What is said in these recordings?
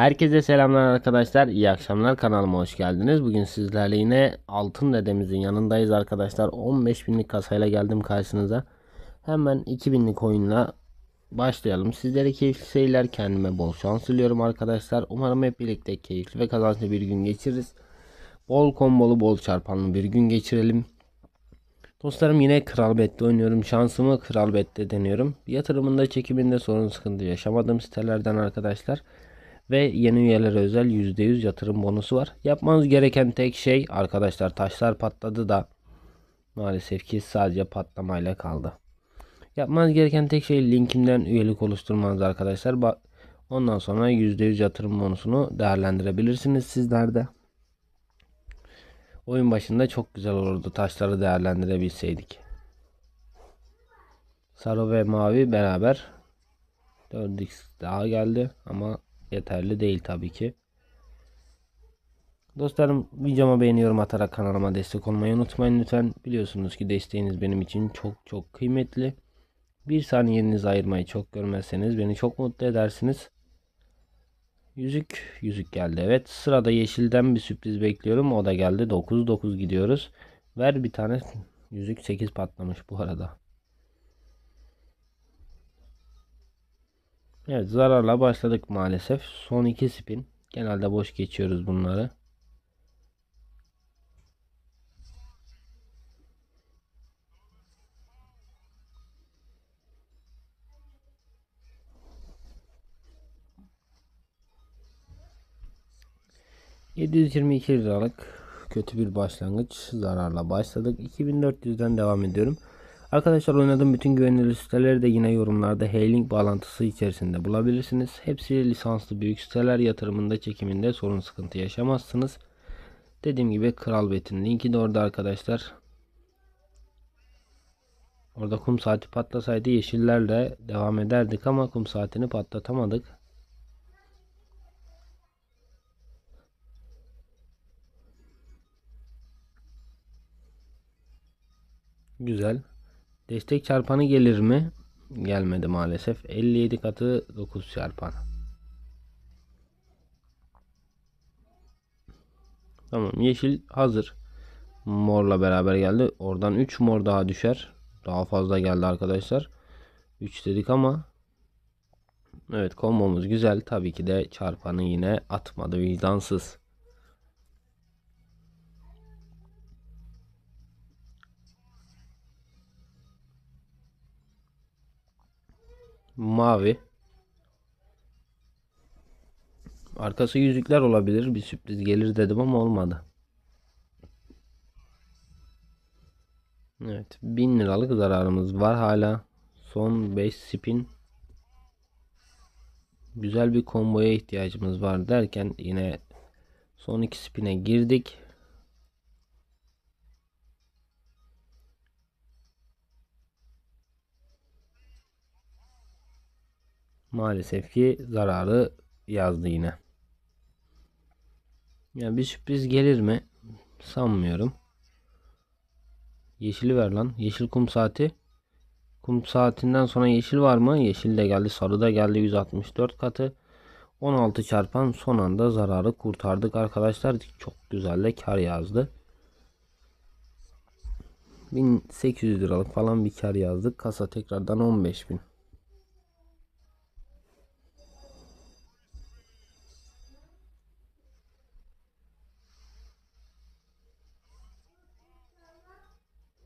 Herkese selamlar arkadaşlar. İyi akşamlar kanalıma hoş geldiniz. Bugün sizlerle yine altın dedemizin yanındayız arkadaşlar. 15.000'lik kasayla geldim karşınıza. Hemen 2000'lik oyunla başlayalım. Sizlere keyifli seyirler. Kendime bol şans diliyorum arkadaşlar. Umarım hep birlikte keyifli ve kazançlı bir gün geçiririz. Bol kombolu bol çarpanlı bir gün geçirelim. Dostlarım yine Kral Bet'te oynuyorum. Şansımı Kral Bet'te deniyorum. Yatırımında çekiminde sorun sıkıntı yaşamadığım sitelerden arkadaşlar. Arkadaşlar ve yeni üyelere özel %100 yatırım bonusu var. Yapmanız gereken tek şey arkadaşlar taşlar patladı da maalesef ki sadece patlamayla kaldı. Yapmanız gereken tek şey linkimden üyelik oluşturmanız arkadaşlar. Ondan sonra %100 yatırım bonusunu değerlendirebilirsiniz sizler de. Oyun başında çok güzel olurdu taşları değerlendirebilseydik. Sarı ve mavi beraber 4x daha geldi ama yeterli değil tabii ki. Dostlarım videoma beğeni yorum atarak kanalıma destek olmayı unutmayın lütfen. Biliyorsunuz ki desteğiniz benim için çok çok kıymetli. Bir saniyenizi ayırmayı çok görmezseniz beni çok mutlu edersiniz. Yüzük, yüzük geldi. Evet sırada yeşilden bir sürpriz bekliyorum. O da geldi. 9-9 gidiyoruz. Ver bir tane yüzük 8 patlamış bu arada. Evet zararla başladık maalesef. Son iki spin. Genelde boş geçiyoruz bunları. ...722 liralık kötü bir başlangıç zararla başladık. 2400'den devam ediyorum. Arkadaşlar oynadığım bütün güvenilir siteleri de yine yorumlarda Heylink bağlantısı içerisinde bulabilirsiniz. Hepsi lisanslı büyük siteler yatırımında çekiminde sorun sıkıntı yaşamazsınız. Dediğim gibi Kral Bet'in linki de orada arkadaşlar. Orada kum saati patlasaydı yeşillerle devam ederdik ama kum saatini patlatamadık. Güzel. Destek çarpanı gelir mi? Gelmedi maalesef. 57 katı 9 çarpanı. Tamam yeşil hazır. Morla beraber geldi. Oradan 3 mor daha düşer. Daha fazla geldi arkadaşlar. 3 dedik ama Evet kombomuz güzel. Tabii ki de çarpanı yine atmadı vicdansız. Mavi. Arkası yüzükler olabilir. Bir sürpriz gelir dedim ama olmadı. Evet. 1000 liralık zararımız var hala. Son 5 spin. Güzel bir komboya ihtiyacımız var derken yine son 2 spine girdik. maalesef ki zararı yazdı yine. Ya bir sürpriz gelir mi? Sanmıyorum. Yeşili ver lan. Yeşil kum saati. Kum saatinden sonra yeşil var mı? Yeşil de geldi. Sarı da geldi. 164 katı. 16 çarpan son anda zararı kurtardık arkadaşlar. Çok güzel de kar yazdı. 1800 liralık falan bir kar yazdık. Kasa tekrardan 15.000.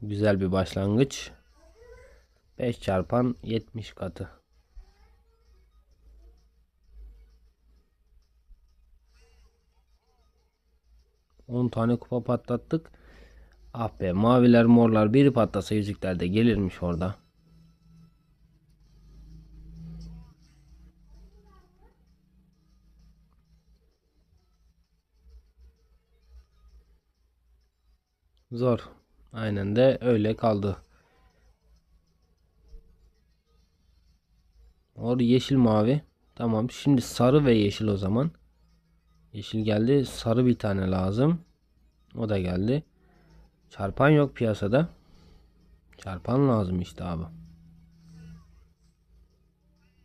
Güzel bir başlangıç. 5 çarpan 70 katı. On tane kupa patlattık. Ah be maviler morlar biri patlasa yüzükler de gelirmiş orada. Zor. Aynen de öyle kaldı. Or yeşil mavi. Tamam şimdi sarı ve yeşil o zaman. Yeşil geldi. Sarı bir tane lazım. O da geldi. Çarpan yok piyasada. Çarpan lazım işte abi.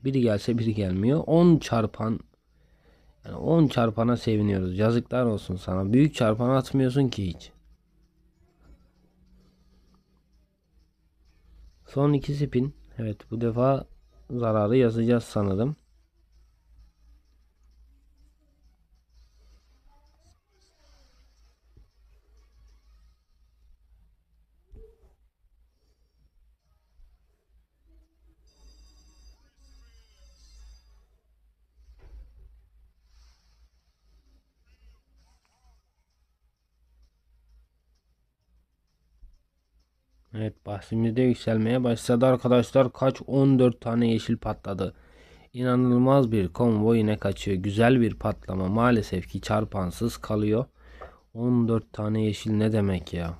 Biri gelse biri gelmiyor. 10 çarpan yani 10 çarpana seviniyoruz. Yazıklar olsun sana. Büyük çarpan atmıyorsun ki hiç. Son iki spin. Evet bu defa zararı yazacağız sanırım. Evet bahsimizde yükselmeye başladı arkadaşlar. Kaç 14 tane yeşil patladı. İnanılmaz bir konvoy yine kaçıyor. Güzel bir patlama maalesef ki çarpansız kalıyor. 14 tane yeşil ne demek ya?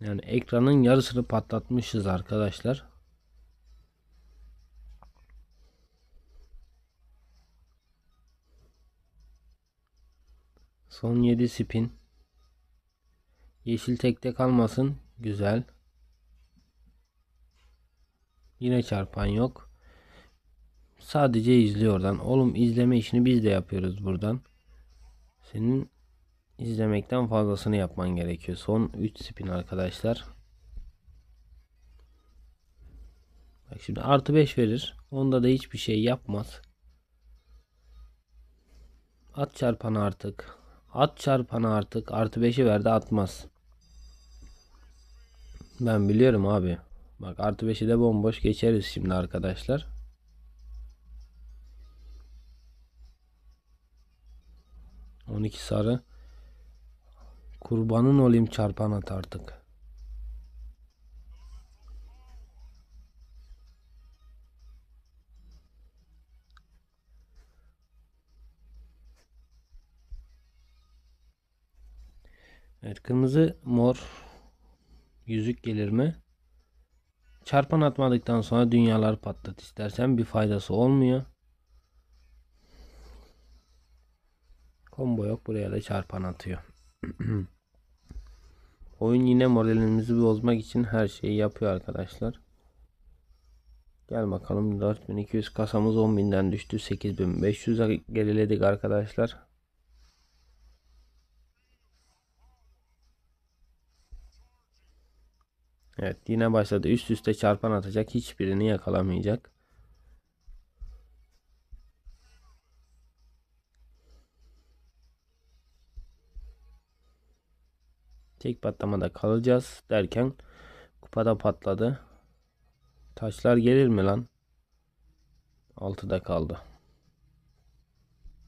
Yani ekranın yarısını patlatmışız arkadaşlar. Son 7 spin. Yeşil tekte kalmasın. Güzel. Yine çarpan yok. Sadece izliyor oradan. Oğlum izleme işini biz de yapıyoruz buradan. Senin izlemekten fazlasını yapman gerekiyor. Son 3 spin arkadaşlar. Bak şimdi artı 5 verir. Onda da hiçbir şey yapmaz. At çarpan artık. At çarpanı artık. Artı 5'i verdi atmaz. Ben biliyorum abi. Bak artı 5'i de bomboş geçeriz şimdi arkadaşlar. On iki sarı. Kurbanın olayım çarpan at artık. Evet kırmızı mor yüzük gelir mi? Çarpan atmadıktan sonra dünyalar patlat istersen bir faydası olmuyor. Kombo yok buraya da çarpan atıyor. Oyun yine moralimizi bozmak için her şeyi yapıyor arkadaşlar. Gel bakalım 4200 kasamız 10.000'den düştü 8500'e geriledik arkadaşlar. Evet yine başladı. Üst üste çarpan atacak. Hiçbirini yakalamayacak. Tek patlamada kalacağız derken kupada patladı. Taşlar gelir mi lan? Altıda kaldı.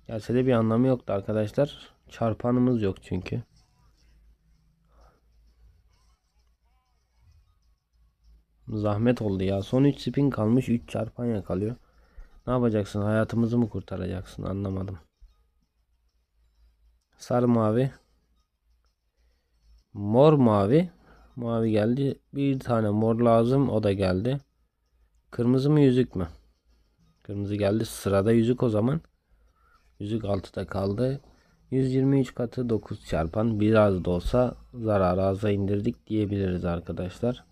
Gelse de bir anlamı yoktu arkadaşlar. Çarpanımız yok çünkü. Zahmet oldu ya. Son 3 spin kalmış. 3 çarpan yakalıyor. Ne yapacaksın? Hayatımızı mı kurtaracaksın? Anlamadım. Sarı mavi. Mor mavi. Mavi geldi. Bir tane mor lazım. O da geldi. Kırmızı mı yüzük mü? Kırmızı geldi. Sırada yüzük o zaman. Yüzük altıda kaldı. 123 katı 9 çarpan biraz da olsa zararı aza indirdik diyebiliriz arkadaşlar.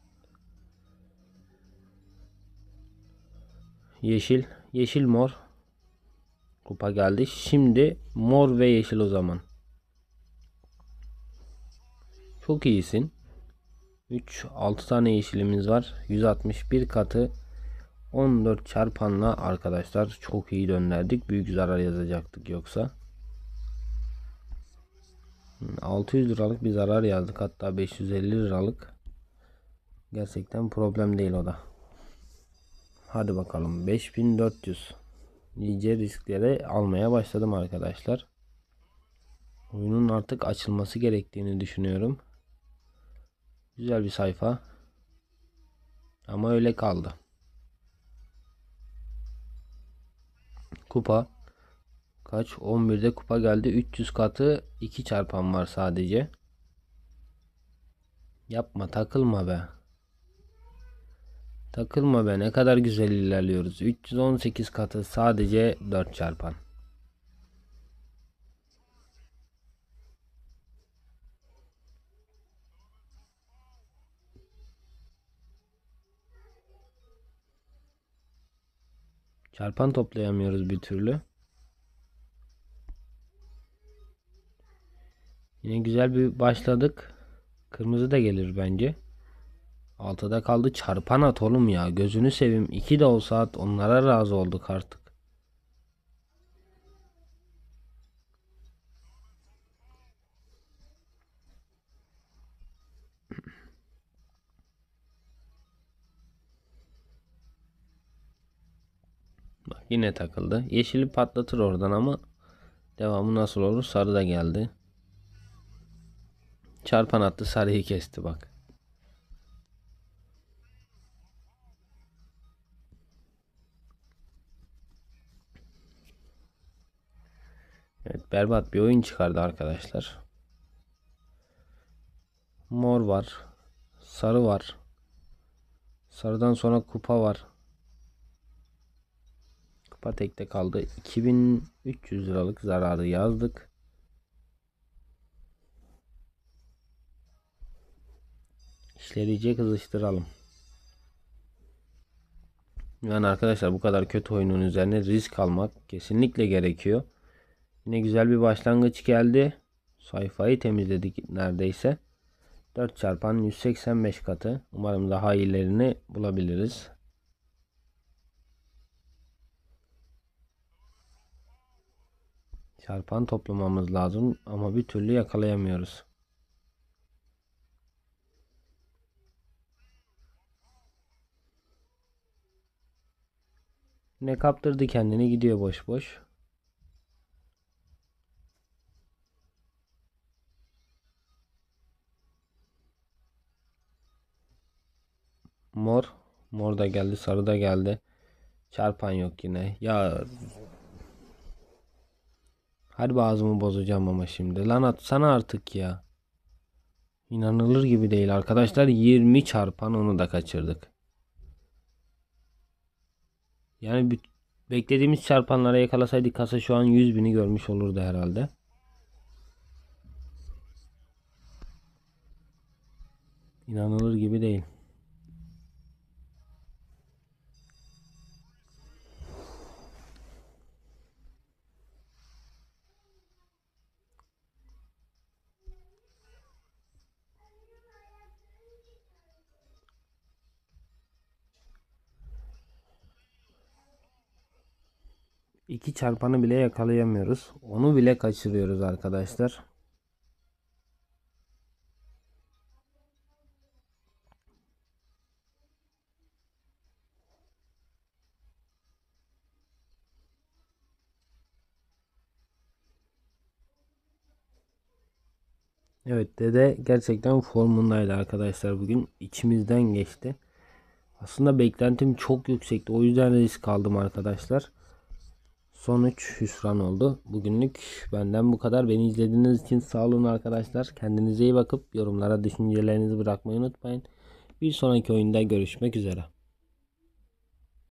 yeşil, yeşil mor kupa geldi. Şimdi mor ve yeşil o zaman. Çok iyisin. 3 6 tane yeşilimiz var. 161 katı 14 çarpanla arkadaşlar çok iyi döndürdük. Büyük zarar yazacaktık yoksa. 600 liralık bir zarar yazdık. Hatta 550 liralık. Gerçekten problem değil o da. Hadi bakalım 5400. İyice risklere almaya başladım arkadaşlar. Oyunun artık açılması gerektiğini düşünüyorum. Güzel bir sayfa. Ama öyle kaldı. Kupa. Kaç? 11'de kupa geldi. 300 katı 2 çarpan var sadece. Yapma takılma be. Takılma be ne kadar güzel ilerliyoruz. 318 katı sadece 4 çarpan. Çarpan toplayamıyoruz bir türlü. Yine güzel bir başladık. Kırmızı da gelir bence. Altıda kaldı çarpan at oğlum ya. Gözünü sevim. iki de olsa at. Onlara razı olduk artık. Bak yine takıldı. Yeşili patlatır oradan ama devamı nasıl olur? Sarı da geldi. Çarpan attı sarıyı kesti bak. berbat bir oyun çıkardı arkadaşlar. Mor var. Sarı var. Sarıdan sonra kupa var. Kupa tekte kaldı. 2300 liralık zararı yazdık. İşlerice kızıştıralım. Yani arkadaşlar bu kadar kötü oyunun üzerine risk almak kesinlikle gerekiyor. Yine güzel bir başlangıç geldi. Sayfayı temizledik neredeyse. 4 çarpan 185 katı. Umarım daha iyilerini bulabiliriz. Çarpan toplamamız lazım ama bir türlü yakalayamıyoruz. Ne kaptırdı kendini gidiyor boş boş. Mor. Mor da geldi. Sarı da geldi. Çarpan yok yine. Ya Harbi ağzımı bozacağım ama şimdi. Lan atsana artık ya. İnanılır gibi değil arkadaşlar. 20 çarpan onu da kaçırdık. Yani beklediğimiz çarpanlara yakalasaydık kasa şu an 100 bini görmüş olurdu herhalde. İnanılır gibi değil. İki çarpanı bile yakalayamıyoruz. Onu bile kaçırıyoruz arkadaşlar. Evet dede gerçekten formundaydı arkadaşlar bugün. içimizden geçti. Aslında beklentim çok yüksekti. O yüzden risk aldım arkadaşlar. Sonuç hüsran oldu. Bugünlük benden bu kadar. Beni izlediğiniz için sağ olun arkadaşlar. Kendinize iyi bakıp yorumlara düşüncelerinizi bırakmayı unutmayın. Bir sonraki oyunda görüşmek üzere.